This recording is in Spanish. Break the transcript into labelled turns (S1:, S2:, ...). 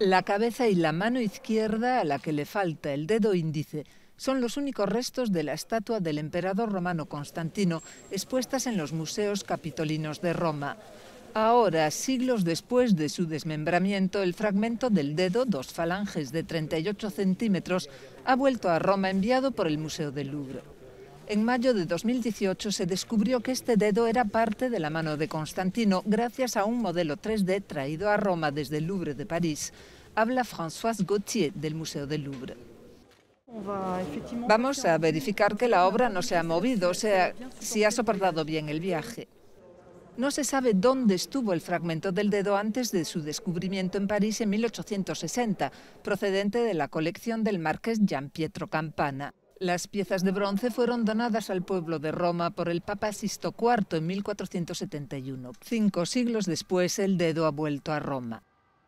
S1: La cabeza y la mano izquierda, a la que le falta el dedo índice, son los únicos restos de la estatua del emperador romano Constantino expuestas en los museos capitolinos de Roma. Ahora, siglos después de su desmembramiento, el fragmento del dedo, dos falanges de 38 centímetros, ha vuelto a Roma enviado por el Museo del Louvre. En mayo de 2018 se descubrió que este dedo era parte de la mano de Constantino gracias a un modelo 3D traído a Roma desde el Louvre de París. Habla Françoise Gauthier del Museo del Louvre. Vamos a verificar que la obra no se ha movido, o sea, si ha soportado bien el viaje. No se sabe dónde estuvo el fragmento del dedo antes de su descubrimiento en París en 1860, procedente de la colección del marqués Gian Pietro Campana. Las piezas de bronce fueron donadas al pueblo de Roma por el Papa Sisto IV en 1471. Cinco siglos después, el dedo ha vuelto a Roma.